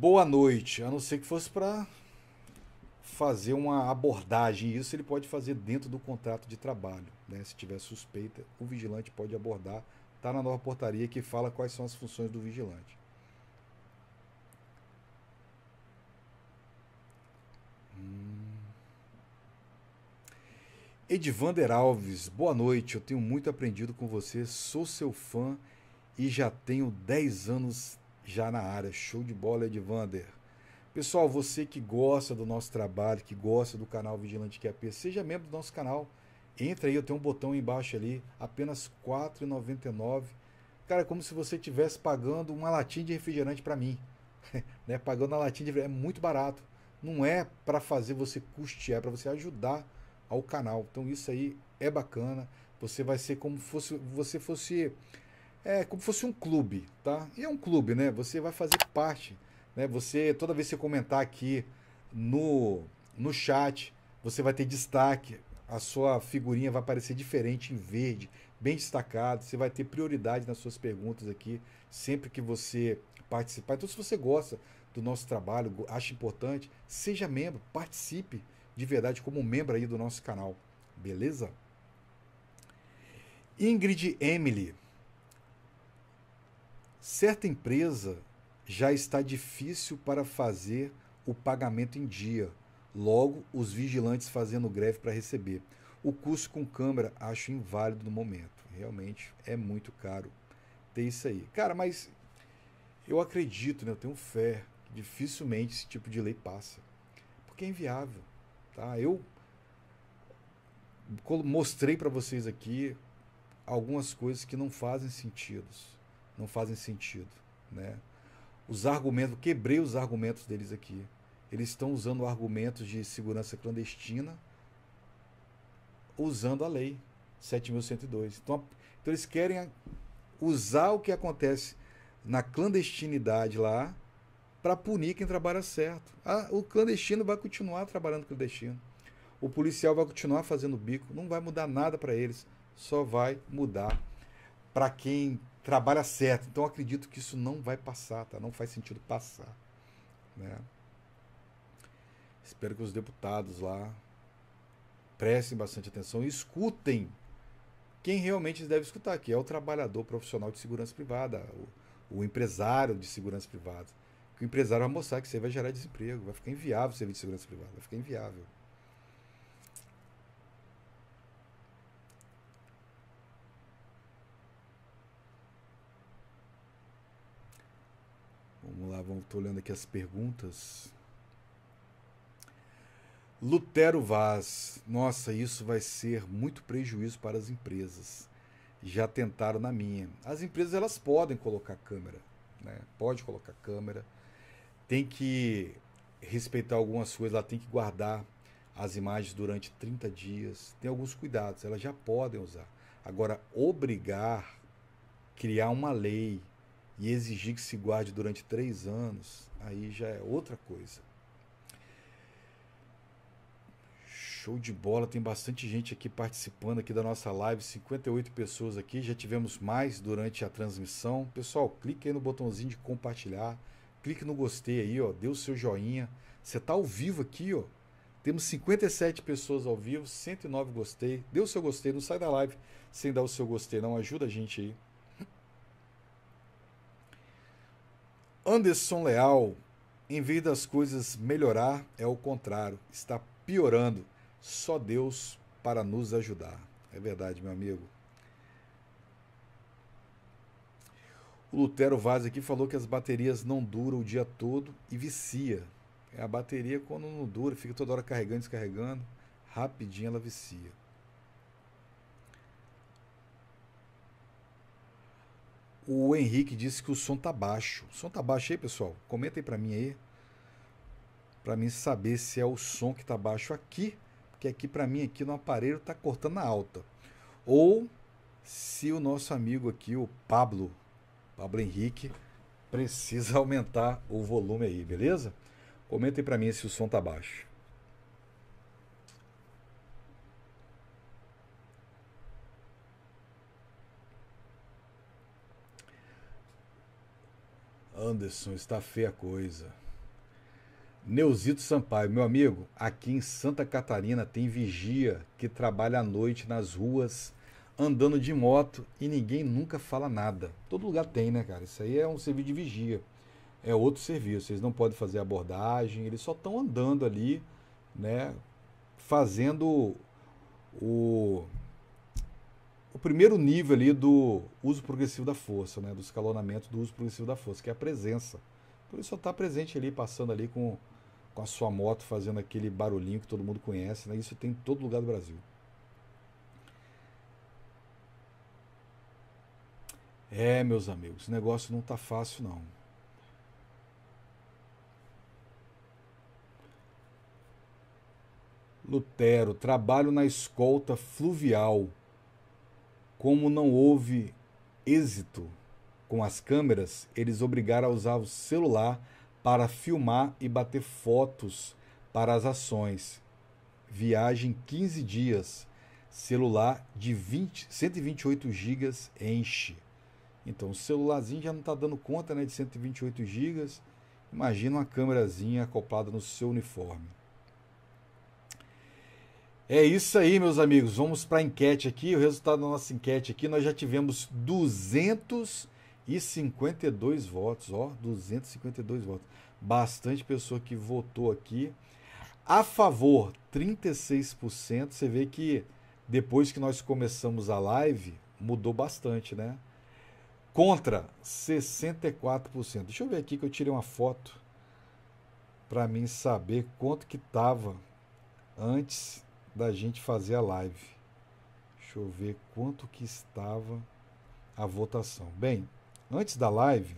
boa noite, a não ser que fosse para fazer uma abordagem. Isso ele pode fazer dentro do contrato de trabalho. Né? Se tiver suspeita, o vigilante pode abordar. Está na nova portaria que fala quais são as funções do vigilante. Hum. Edvander Alves, boa noite. Eu tenho muito aprendido com você, sou seu fã e já tenho 10 anos já na área. Show de bola, Edvander. Pessoal, você que gosta do nosso trabalho, que gosta do canal Vigilante QAP, seja membro do nosso canal. Entra aí, eu tenho um botão embaixo ali, apenas R$ 4,99. Cara, é como se você estivesse pagando uma latinha de refrigerante para mim. né? Pagando a latinha de é muito barato. Não é para fazer você custear, é para você ajudar ao canal. Então isso aí é bacana. Você vai ser como se fosse, você fosse é como se fosse um clube, tá? E é um clube, né? Você vai fazer parte, né? Você toda vez que você comentar aqui no no chat, você vai ter destaque, a sua figurinha vai aparecer diferente em verde, bem destacado, você vai ter prioridade nas suas perguntas aqui, sempre que você participar. Então se você gosta do nosso trabalho, acha importante, seja membro, participe de verdade como membro aí do nosso canal, beleza? Ingrid Emily Certa empresa já está difícil para fazer o pagamento em dia, logo os vigilantes fazendo greve para receber. O custo com câmera acho inválido no momento. Realmente é muito caro ter isso aí. Cara, mas eu acredito, né, eu tenho fé que dificilmente esse tipo de lei passa, porque é inviável, tá? Eu mostrei para vocês aqui algumas coisas que não fazem sentido não fazem sentido, né? Os argumentos, quebrei os argumentos deles aqui. Eles estão usando argumentos de segurança clandestina, usando a lei 7.102. Então, então eles querem usar o que acontece na clandestinidade lá para punir quem trabalha certo. Ah, o clandestino vai continuar trabalhando clandestino. O policial vai continuar fazendo bico, não vai mudar nada para eles, só vai mudar para quem trabalha certo. Então acredito que isso não vai passar, tá? Não faz sentido passar, né? Espero que os deputados lá prestem bastante atenção e escutem quem realmente deve escutar, que é o trabalhador profissional de segurança privada, o, o empresário de segurança privada. Que o empresário vai mostrar que você vai gerar desemprego, vai ficar inviável o serviço de segurança privada, vai ficar inviável. Vamos lá, vamos, tô olhando aqui as perguntas. Lutero Vaz. Nossa, isso vai ser muito prejuízo para as empresas. Já tentaram na minha. As empresas elas podem colocar câmera, né? Pode colocar câmera. Tem que respeitar algumas coisas, ela tem que guardar as imagens durante 30 dias. Tem alguns cuidados, elas já podem usar. Agora obrigar criar uma lei e exigir que se guarde durante três anos, aí já é outra coisa. Show de bola, tem bastante gente aqui participando aqui da nossa live, 58 pessoas aqui, já tivemos mais durante a transmissão. Pessoal, clique aí no botãozinho de compartilhar, clique no gostei aí, ó, dê o seu joinha. Você tá ao vivo aqui, ó. Temos 57 pessoas ao vivo, 109 gostei. Dê o seu gostei, não sai da live sem dar o seu gostei, não ajuda a gente aí. Anderson Leal, em vez das coisas melhorar, é o contrário, está piorando. Só Deus para nos ajudar. É verdade, meu amigo. O Lutero Vaz aqui falou que as baterias não duram o dia todo e vicia. É a bateria quando não dura, fica toda hora carregando, descarregando, rapidinho ela vicia. O Henrique disse que o som tá baixo. O som tá baixo aí, pessoal? Comentem para mim aí. Para mim saber se é o som que tá baixo aqui, porque aqui para mim aqui no aparelho tá cortando a alta. Ou se o nosso amigo aqui, o Pablo, Pablo Henrique, precisa aumentar o volume aí, beleza? Comentem para mim se o som tá baixo. Anderson, está feia a coisa. Neuzito Sampaio, meu amigo, aqui em Santa Catarina tem vigia que trabalha à noite nas ruas, andando de moto e ninguém nunca fala nada. Todo lugar tem, né, cara? Isso aí é um serviço de vigia. É outro serviço, eles não podem fazer abordagem, eles só estão andando ali, né, fazendo o o primeiro nível ali do uso progressivo da força, né, do escalonamento do uso progressivo da força, que é a presença. Por isso, está presente ali, passando ali com, com a sua moto, fazendo aquele barulhinho que todo mundo conhece, né? Isso tem em todo lugar do Brasil. É, meus amigos, o negócio não tá fácil não. Lutero, trabalho na escolta fluvial como não houve êxito com as câmeras, eles obrigaram a usar o celular para filmar e bater fotos para as ações. Viagem 15 dias. Celular de 20, 128 GB enche. Então, o celularzinho já não está dando conta né, de 128 GB. Imagina uma câmerazinha acoplada no seu uniforme. É isso aí, meus amigos. Vamos para a enquete aqui. O resultado da nossa enquete aqui, nós já tivemos 252 votos, ó, 252 votos. Bastante pessoa que votou aqui. A favor, 36%. Você vê que depois que nós começamos a live, mudou bastante, né? Contra, 64%. Deixa eu ver aqui que eu tirei uma foto para mim saber quanto que tava antes da gente fazer a live. Deixa eu ver quanto que estava a votação. Bem, antes da live,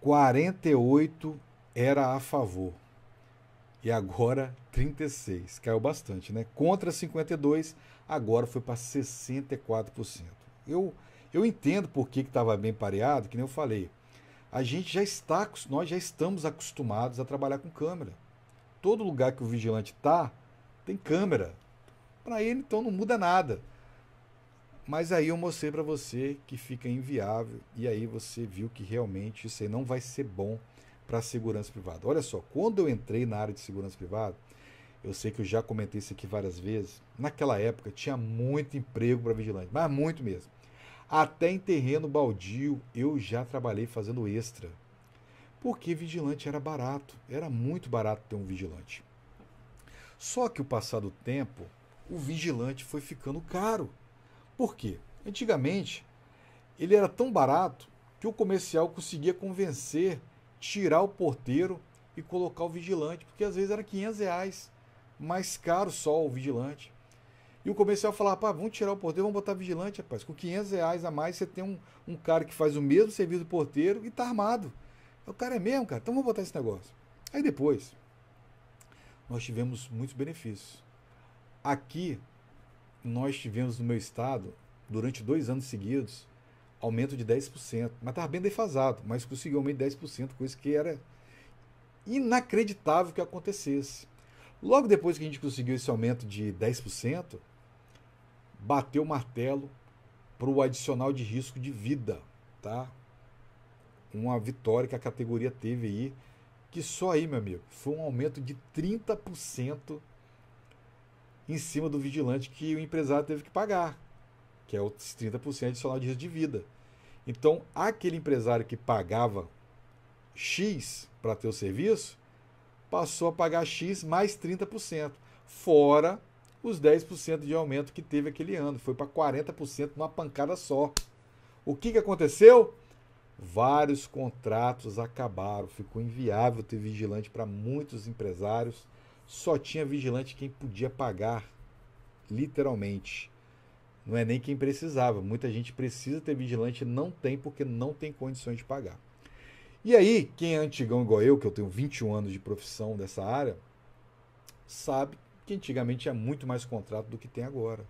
48 era a favor. E agora 36, caiu bastante, né? Contra 52, agora foi para 64%. Eu eu entendo por que estava bem pareado, que nem eu falei a gente já está, nós já estamos acostumados a trabalhar com câmera. Todo lugar que o vigilante está, tem câmera. Para ele, então, não muda nada. Mas aí eu mostrei para você que fica inviável e aí você viu que realmente isso aí não vai ser bom para a segurança privada. Olha só, quando eu entrei na área de segurança privada, eu sei que eu já comentei isso aqui várias vezes, naquela época tinha muito emprego para vigilante, mas muito mesmo. Até em terreno baldio eu já trabalhei fazendo extra. Porque vigilante era barato, era muito barato ter um vigilante. Só que o passar do tempo, o vigilante foi ficando caro. Por quê? Antigamente, ele era tão barato que o comercial conseguia convencer, tirar o porteiro e colocar o vigilante, porque às vezes era 500 reais mais caro só o vigilante. E o comercial falava, pá, vamos tirar o porteiro, vamos botar vigilante, rapaz. Com 500 reais a mais, você tem um, um cara que faz o mesmo serviço do porteiro e tá armado. O cara é mesmo, cara, então vamos botar esse negócio. Aí depois, nós tivemos muitos benefícios. Aqui, nós tivemos no meu estado, durante dois anos seguidos, aumento de 10%. Mas estava bem defasado, mas conseguiu aumento de 10%, coisa que era inacreditável que acontecesse. Logo depois que a gente conseguiu esse aumento de 10%, bateu o martelo para o adicional de risco de vida, tá? Uma vitória que a categoria teve aí, que só aí, meu amigo, foi um aumento de 30% em cima do vigilante que o empresário teve que pagar, que é os 30% adicional de risco de vida. Então, aquele empresário que pagava X para ter o serviço, passou a pagar X mais 30%, fora os 10% de aumento que teve aquele ano. Foi para 40% numa pancada só. O que, que aconteceu? Vários contratos acabaram, ficou inviável ter vigilante para muitos empresários. Só tinha vigilante quem podia pagar, literalmente. Não é nem quem precisava. Muita gente precisa ter vigilante, não tem porque não tem condições de pagar. E aí, quem é antigão igual eu, que eu tenho 21 anos de profissão dessa área, sabe que antigamente tinha muito mais contrato do que tem agora.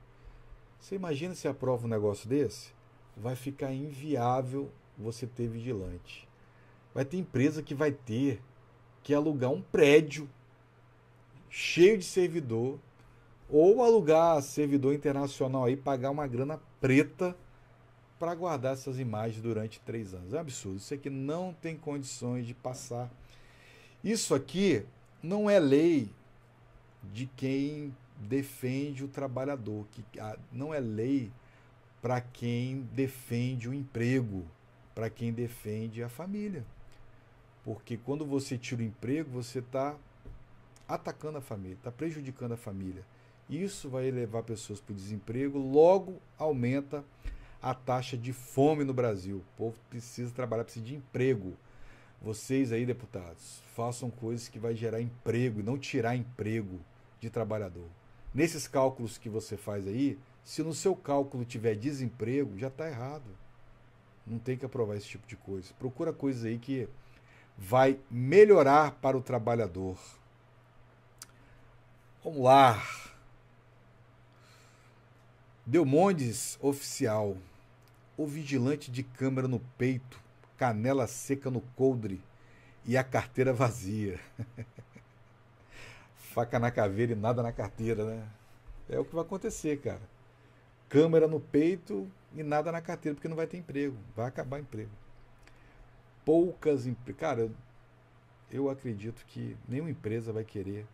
Você imagina se aprova um negócio desse? Vai ficar inviável você ter vigilante. Vai ter empresa que vai ter que alugar um prédio cheio de servidor ou alugar servidor internacional aí, pagar uma grana preta para guardar essas imagens durante três anos. É um absurdo. Isso aqui não tem condições de passar. Isso aqui não é lei de quem defende o trabalhador, que ah, não é lei para quem defende o emprego, para quem defende a família. Porque quando você tira o emprego, você está atacando a família, está prejudicando a família. Isso vai levar pessoas para o desemprego, logo aumenta a taxa de fome no Brasil. O povo precisa trabalhar, precisa de emprego. Vocês aí, deputados, façam coisas que vai gerar emprego e não tirar emprego de trabalhador. Nesses cálculos que você faz aí, se no seu cálculo tiver desemprego, já está errado. Não tem que aprovar esse tipo de coisa. Procura coisas aí que vai melhorar para o trabalhador. Vamos lá. deu mondes Oficial. O vigilante de câmera no peito canela seca no coldre e a carteira vazia. Faca na caveira e nada na carteira, né? É o que vai acontecer, cara. Câmera no peito e nada na carteira, porque não vai ter emprego. Vai acabar emprego. Poucas empresas. Cara, eu, eu acredito que nenhuma empresa vai querer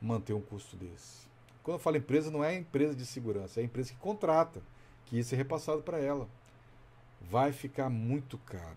manter um custo desse. Quando eu falo empresa, não é empresa de segurança, é a empresa que contrata, que isso é repassado para ela. Vai ficar muito caro.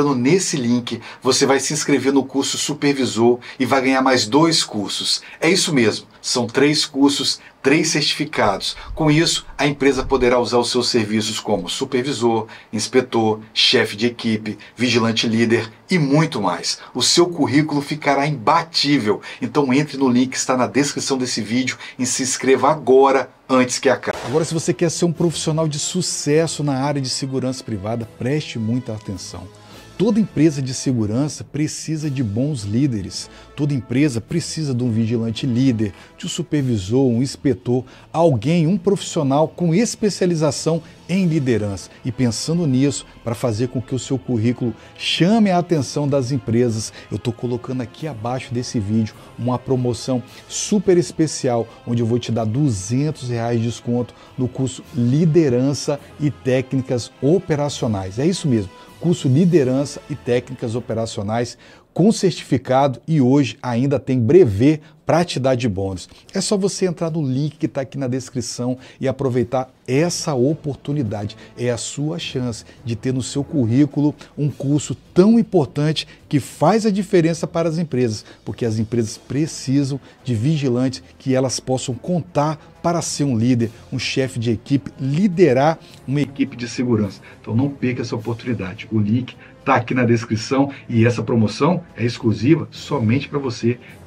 entrando nesse link, você vai se inscrever no curso Supervisor e vai ganhar mais dois cursos. É isso mesmo, são três cursos, três certificados. Com isso, a empresa poderá usar os seus serviços como supervisor, inspetor, chefe de equipe, vigilante líder e muito mais. O seu currículo ficará imbatível. Então entre no link que está na descrição desse vídeo e se inscreva agora antes que acabe. Agora, se você quer ser um profissional de sucesso na área de segurança privada, preste muita atenção. Toda empresa de segurança precisa de bons líderes. Toda empresa precisa de um vigilante líder, de um supervisor, um inspetor, alguém, um profissional com especialização em liderança e pensando nisso para fazer com que o seu currículo chame a atenção das empresas, eu estou colocando aqui abaixo desse vídeo uma promoção super especial onde eu vou te dar 200 reais de desconto no curso Liderança e Técnicas Operacionais. É isso mesmo, curso Liderança e Técnicas Operacionais com certificado e hoje ainda tem brevê para te dar de bônus. É só você entrar no link que está aqui na descrição e aproveitar essa oportunidade. É a sua chance de ter no seu currículo um curso tão importante que faz a diferença para as empresas, porque as empresas precisam de vigilantes que elas possam contar para ser um líder, um chefe de equipe, liderar uma equipe de segurança. Então não perca essa oportunidade. O link está aqui na descrição e essa promoção é exclusiva somente para você